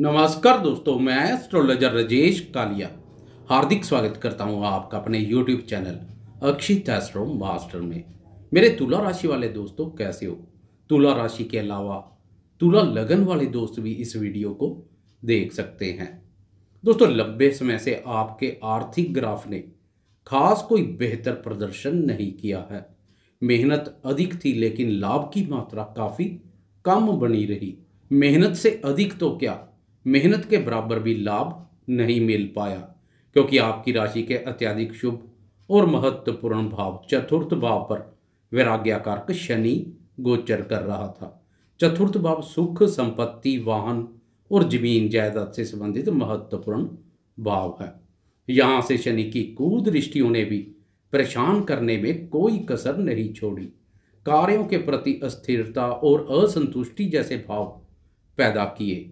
नमस्कार दोस्तों मैं एस्ट्रोलॉजर रजेश कालिया हार्दिक स्वागत करता हूं आपका अपने YouTube channel Akshit astro master में मेरे तुला राशि वाले दोस्तों कैसे हो तुला राशि के अलावा तुला लगन वाले दोस्त भी इस वीडियो को देख सकते हैं दोस्तों लंबे समय से आपके आर्थिक ग्राफ ने खास कोई बेहतर प्रदर्शन नहीं किया है मेहनत अधिक थी लेकिन लाभ की मात्रा काफ़ी कम बनी रही मेहनत से अधिक तो क्या मेहनत के बराबर भी लाभ नहीं मिल पाया क्योंकि आपकी राशि के अत्यधिक शुभ और महत्वपूर्ण भाव चतुर्थ भाव पर वैराग्याकारक शनि गोचर कर रहा था चतुर्थ भाव सुख संपत्ति वाहन और जमीन जायदाद से संबंधित महत्वपूर्ण भाव है यहाँ से शनि की कुदृष्टियों ने भी परेशान करने में कोई कसर नहीं छोड़ी कार्यों के प्रति अस्थिरता और असंतुष्टि जैसे भाव पैदा किए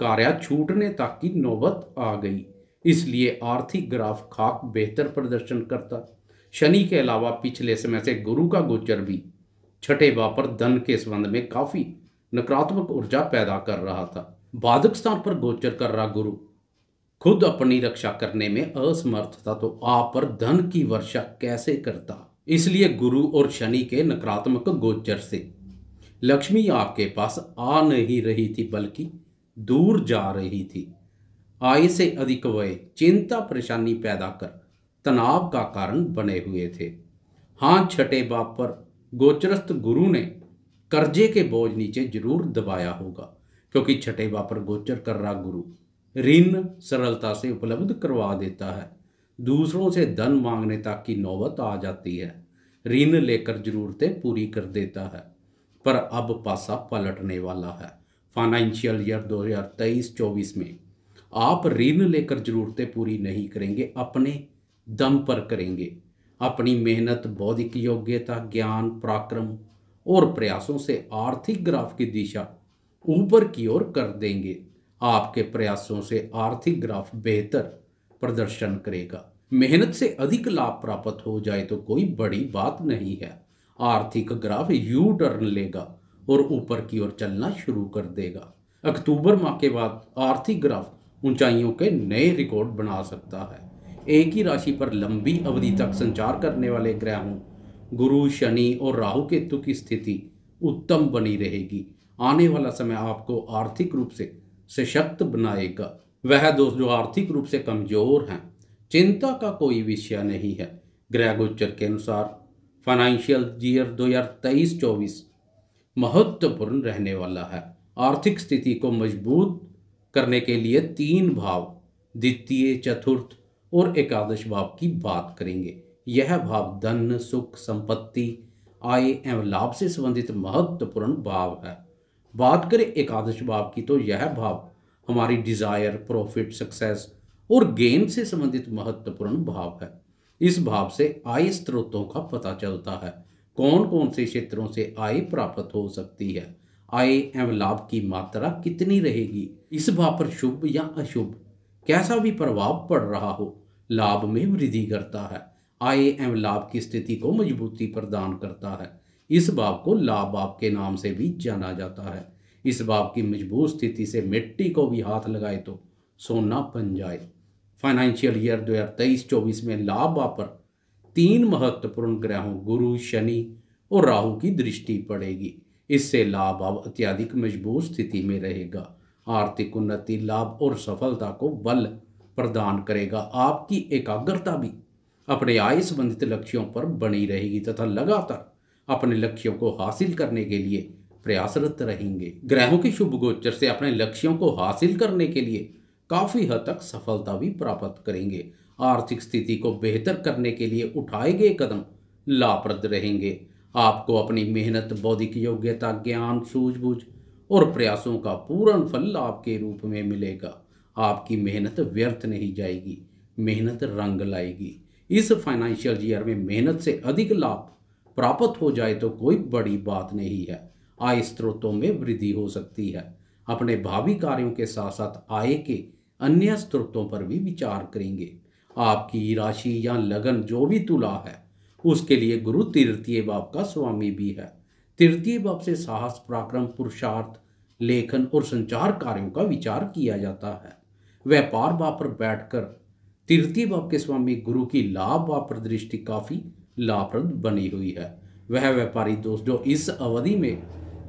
कार्य छूटने तक की नौबत आ गई इसलिए आर्थिक ग्राफ खाक बेहतर प्रदर्शन करता शनि के अलावा पिछले समय से गुरु का गोचर भी छठे पर धन के संबंध में काफ़ी नकारात्मक ऊर्जा पैदा कर रहा था बाधक स्थान पर गोचर कर रहा गुरु खुद अपनी रक्षा करने में असमर्थ था तो आप पर धन की वर्षा कैसे करता इसलिए गुरु और शनि के नकारात्मक गोचर से लक्ष्मी आपके पास आ नहीं रही थी बल्कि दूर जा रही थी आय से अधिक वय चिंता परेशानी पैदा कर तनाव का कारण बने हुए थे हाँ छठे बाप पर गोचरस्थ गुरु ने कर्जे के बोझ नीचे जरूर दबाया होगा क्योंकि छठे बाप पर गोचर कर रहा गुरु ऋण सरलता से उपलब्ध करवा देता है दूसरों से धन मांगने तक की नौबत आ जाती है ऋण लेकर जरूरतें पूरी कर देता है पर अब पासा पलटने वाला है फाइनेंशियल ईयर 2023-24 में आप ऋण लेकर ज़रूरतें पूरी नहीं करेंगे अपने दम पर करेंगे अपनी मेहनत बौद्धिक योग्यता ज्ञान पराक्रम और प्रयासों से आर्थिक ग्राफ की दिशा ऊपर की ओर कर देंगे आपके प्रयासों से आर्थिक ग्राफ बेहतर प्रदर्शन करेगा मेहनत से अधिक लाभ प्राप्त हो जाए तो कोई बड़ी बात नहीं है आर्थिक ग्राफ यू टर्न लेगा और ऊपर की ओर चलना शुरू कर देगा अक्टूबर माह के बाद आर्थिक ग्राफ ऊंचाइयों के नए रिकॉर्ड बना सकता है एक ही राशि पर लंबी अवधि तक संचार करने वाले ग्रहों गुरु शनि और राहु केतु की स्थिति उत्तम बनी रहेगी आने वाला समय आपको आर्थिक रूप से सशक्त बनाएगा वह दोस्त जो आर्थिक रूप से कमजोर हैं चिंता का कोई विषय नहीं है ग्रह गोचर के अनुसार फाइनेंशियल ईयर तेईस चौबीस महत्वपूर्ण रहने वाला है आर्थिक स्थिति को मजबूत करने के लिए तीन भाव द्वितीय चतुर्थ और एकादश भाव की बात करेंगे यह भाव धन सुख संपत्ति आय एवं लाभ से संबंधित महत्वपूर्ण भाव है बात करें एकादश भाव की तो यह भाव हमारी डिजायर प्रॉफिट सक्सेस और गेन से संबंधित महत्वपूर्ण भाव है इस भाव से आय स्रोतों का पता चलता है कौन कौन से क्षेत्रों से आय प्राप्त हो सकती है आय एवं लाभ की मात्रा कितनी रहेगी इस पर शुभ या अशुभ कैसा भी प्रभाव पड़ रहा हो लाभ में वृद्धि करता है आय एवं लाभ की स्थिति को मजबूती प्रदान करता है इस बाप को लाभ बाप के नाम से भी जाना जाता है इस बाप की मजबूत स्थिति से मिट्टी को भी हाथ लगाए तो सोना बन जाए फाइनेंशियल ईयर दो हज़ार तेईस चौबीस में लाभ बाप पर तीन महत्वपूर्ण ग्रहों गुरु शनि और राहु की दृष्टि पड़ेगी इससे लाभ अब अत्याधिक मजबूत स्थिति में रहेगा आर्थिक उन्नति लाभ और सफलता को बल प्रदान करेगा आपकी एकाग्रता भी अपने आय संबंधित लक्ष्यों पर बनी रहेगी तथा लगातार अपने लक्ष्यों को हासिल करने के लिए प्रयासरत रहेंगे ग्रहों के शुभ गोचर से अपने लक्ष्यों को हासिल करने के लिए काफ़ी हद तक सफलता भी प्राप्त करेंगे आर्थिक स्थिति को बेहतर करने के लिए उठाए गए कदम लाभप्रद रहेंगे आपको अपनी मेहनत बौद्धिक योग्यता ज्ञान सूझबूझ और प्रयासों का पूर्ण फल लाभ के रूप में मिलेगा आपकी मेहनत व्यर्थ नहीं जाएगी मेहनत रंग लाएगी इस फाइनेंशियल ईयर में मेहनत से अधिक लाभ प्राप्त हो जाए तो कोई बड़ी बात नहीं है आय स्रोतों में वृद्धि हो सकती है अपने भावी कार्यों के साथ साथ आय के अन्य स्रोतों पर भी विचार करेंगे आपकी राशि या लगन जो भी तुला है उसके लिए गुरु तृतीय बाप का स्वामी भी है तृतीय बाप से साहस पराक्रम पुरुषार्थ लेखन और संचार कार्यों का विचार किया जाता है व्यापार बाप पर बैठकर तृतीय बाप के स्वामी गुरु की लाभ बाप पर दृष्टि काफ़ी लाभप्रद बनी हुई है वह व्यापारी दोस्त जो इस अवधि में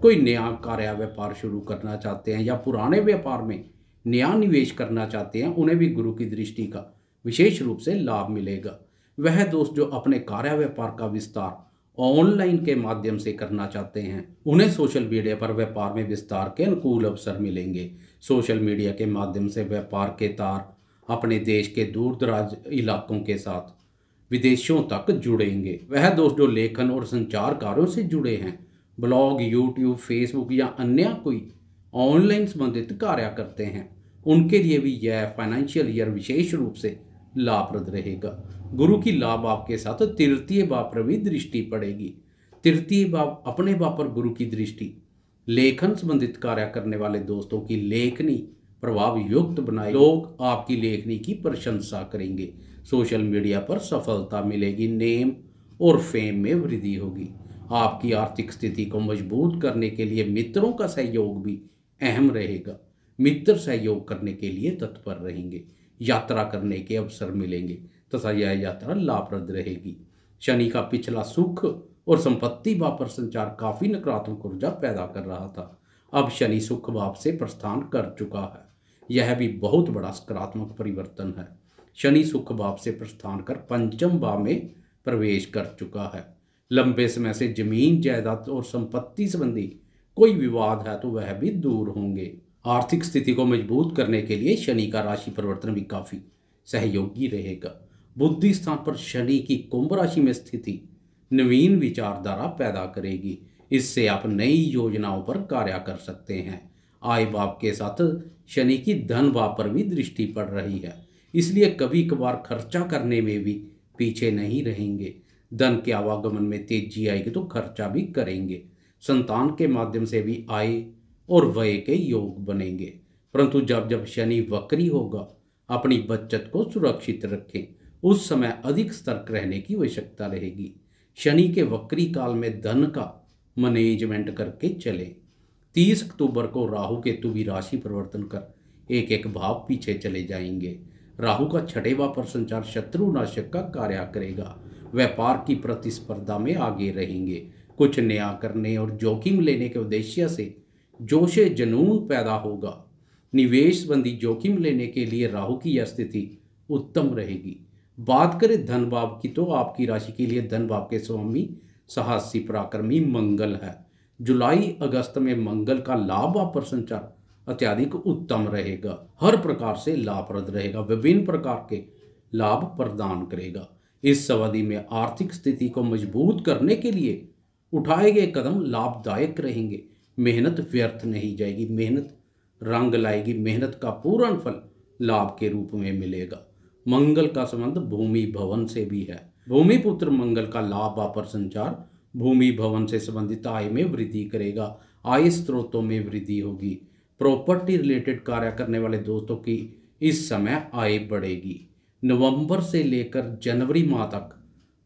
कोई नया कार्य व्यापार शुरू करना चाहते हैं या पुराने व्यापार में नया निवेश करना चाहते हैं उन्हें भी गुरु की दृष्टि का विशेष रूप से लाभ मिलेगा वह दोस्त जो अपने कार्य व्यापार का विस्तार ऑनलाइन के माध्यम से करना चाहते हैं उन्हें सोशल मीडिया पर व्यापार में विस्तार के अनुकूल अवसर मिलेंगे सोशल मीडिया के माध्यम से व्यापार के तार अपने देश के दूर दराज इलाकों के साथ विदेशों तक जुड़ेंगे वह दोस्त जो लेखन और संचार कार्यों से जुड़े हैं ब्लॉग यूट्यूब फेसबुक या अन्य कोई ऑनलाइन संबंधित कार्य करते हैं उनके लिए भी यह फाइनेंशियल ईयर विशेष रूप से लाभप्रद रहेगा गुरु की लाभ आपके साथ और तृतीय भाव पर भी दृष्टि पड़ेगी तृतीय भाव अपने भाव पर गुरु की दृष्टि लेखन संबंधित कार्य करने वाले दोस्तों की लेखनी प्रभाव युक्त बनाए लोग आपकी लेखनी की प्रशंसा करेंगे सोशल मीडिया पर सफलता मिलेगी नेम और फेम में वृद्धि होगी आपकी आर्थिक स्थिति को मजबूत करने के लिए मित्रों का सहयोग भी अहम रहेगा मित्र सहयोग करने के लिए तत्पर रहेंगे यात्रा करने के अवसर मिलेंगे तथा यह यात्रा लाभप्रद रहेगी शनि का पिछला सुख और संपत्ति वापस पर संचार काफी नकारात्मक ऊर्जा पैदा कर रहा था अब शनि सुख भाव से प्रस्थान कर चुका है यह भी बहुत बड़ा सकारात्मक परिवर्तन है शनि सुख भाव से प्रस्थान कर पंचम भाव में प्रवेश कर चुका है लंबे समय से जमीन जायदाद और संपत्ति संबंधी कोई विवाद है तो वह भी दूर होंगे आर्थिक स्थिति को मजबूत करने के लिए शनि का राशि परिवर्तन भी काफ़ी सहयोगी रहेगा बुद्धि स्थान पर शनि की कुंभ राशि में स्थिति नवीन विचारधारा पैदा करेगी इससे आप नई योजनाओं पर कार्य कर सकते हैं आय बाप के साथ शनि की धन बाप पर भी दृष्टि पड़ रही है इसलिए कभी कभार खर्चा करने में भी पीछे नहीं रहेंगे धन के आवागमन में तेजी आएगी तो खर्चा भी करेंगे संतान के माध्यम से भी आय और व्यय के योग बनेंगे परंतु जब जब शनि वक्री होगा अपनी बचत को सुरक्षित रखें उस समय अधिक सतर्क रहने की आवश्यकता रहेगी शनि के वक्री काल में धन का मैनेजमेंट करके चलें तीस अक्टूबर को राहु केतु भी राशि परिवर्तन कर एक एक भाव पीछे चले जाएंगे राहु का छठेवा पर संचार शत्रु नाशक का कार्य करेगा व्यापार की प्रतिस्पर्धा में आगे रहेंगे कुछ नया करने और जोखिम लेने के उद्देश्य से जोश जनून पैदा होगा निवेश बंदी जोखिम लेने के लिए राहु की यह स्थिति उत्तम रहेगी बात करें धन की तो आपकी राशि के लिए धन के स्वामी साहसी पराक्रमी मंगल है जुलाई अगस्त में मंगल का लाभ पर संचार अत्याधिक उत्तम रहेगा हर प्रकार से लाभप्रद रहेगा विभिन्न प्रकार के लाभ प्रदान करेगा इस अवधि में आर्थिक स्थिति को मजबूत करने के लिए उठाए गए कदम लाभदायक रहेंगे मेहनत व्यर्थ नहीं जाएगी मेहनत रंग लाएगी मेहनत का पूर्ण फल लाभ के रूप में मिलेगा मंगल का संबंध भूमि भवन से भी है भूमि पुत्र मंगल का लाभ वापर संचार भूमि भवन से संबंधित आय में वृद्धि करेगा आय स्रोतों में वृद्धि होगी प्रॉपर्टी रिलेटेड कार्य करने वाले दोस्तों की इस समय आय बढ़ेगी नवंबर से लेकर जनवरी माह तक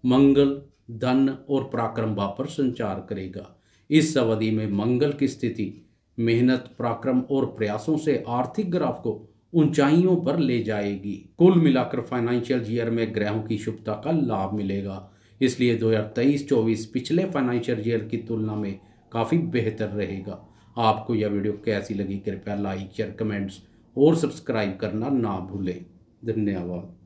मंगल धन और पराक्रम वापर संचार करेगा इस अवधि में मंगल की स्थिति मेहनत पराक्रम और प्रयासों से आर्थिक ग्राफ को ऊंचाइयों पर ले जाएगी कुल मिलाकर फाइनेंशियल ईयर में ग्रहों की शुभता का लाभ मिलेगा इसलिए 2023-24 पिछले फाइनेंशियल ईयर की तुलना में काफ़ी बेहतर रहेगा आपको यह वीडियो कैसी लगी कृपया लाइक शेयर कमेंट्स और सब्सक्राइब करना ना भूलें धन्यवाद